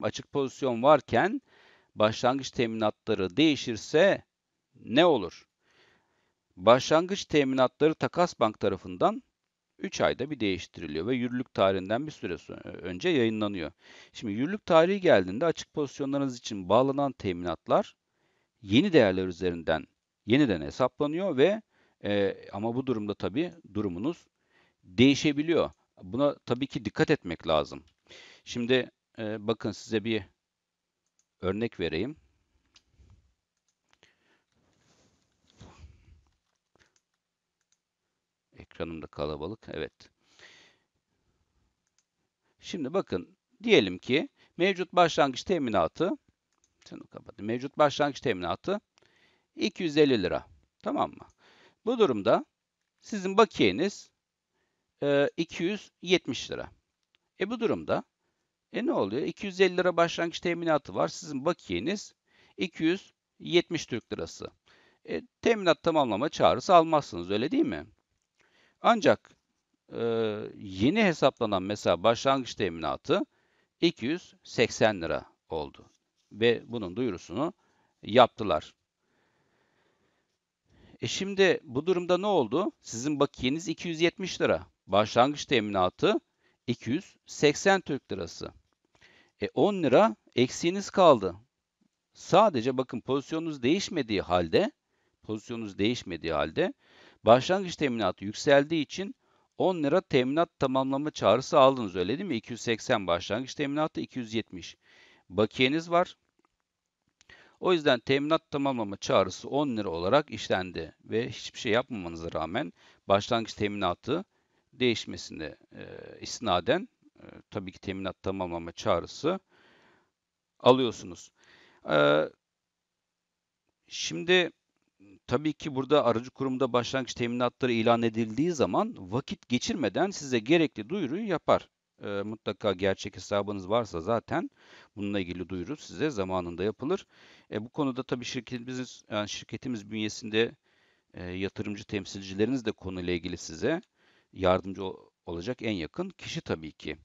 Açık pozisyon varken başlangıç teminatları değişirse ne olur? Başlangıç teminatları Takas Bank tarafından 3 ayda bir değiştiriliyor ve yürürlük tarihinden bir süre önce yayınlanıyor. Şimdi yürürlük tarihi geldiğinde açık pozisyonlarınız için bağlanan teminatlar yeni değerler üzerinden yeniden hesaplanıyor ve e, ama bu durumda tabii durumunuz değişebiliyor. Buna tabii ki dikkat etmek lazım. Şimdi e, bakın size bir örnek vereyim. Ekranım da kalabalık. Evet. Şimdi bakın diyelim ki mevcut başlangıç teminatı şunu kapatayım. Mevcut başlangıç teminatı 250 lira. Tamam mı? Bu durumda sizin bakiyeniz 270 e, lira. E bu durumda e ne oluyor? 250 lira başlangıç teminatı var. Sizin bakiyeniz 270 Türk lirası. E, teminat tamamlama çağrısı almazsınız öyle değil mi? Ancak e, yeni hesaplanan mesela başlangıç teminatı 280 lira oldu. Ve bunun duyurusunu yaptılar. E şimdi bu durumda ne oldu? Sizin bakiyeniz 270 lira. Başlangıç teminatı 280 Türk Lirası. E 10 lira eksiğiniz kaldı. Sadece bakın pozisyonunuz değişmediği halde pozisyonunuz değişmediği halde başlangıç teminatı yükseldiği için 10 lira teminat tamamlama çağrısı aldınız öyle değil mi? 280 başlangıç teminatı 270. Bakiyeniz var. O yüzden teminat tamamlama çağrısı 10 lira olarak işlendi ve hiçbir şey yapmamanıza rağmen başlangıç teminatı değişmesine e, istinaden e, tabii ki teminat tamamlama çağrısı alıyorsunuz. E, şimdi tabii ki burada aracı kurumda başlangıç teminatları ilan edildiği zaman vakit geçirmeden size gerekli duyuruyu yapar. E, mutlaka gerçek hesabınız varsa zaten bununla ilgili duyuru size zamanında yapılır. E, bu konuda tabii şirketimiz, yani şirketimiz bünyesinde e, yatırımcı temsilcileriniz de konuyla ilgili size yardımcı olacak en yakın kişi tabii ki.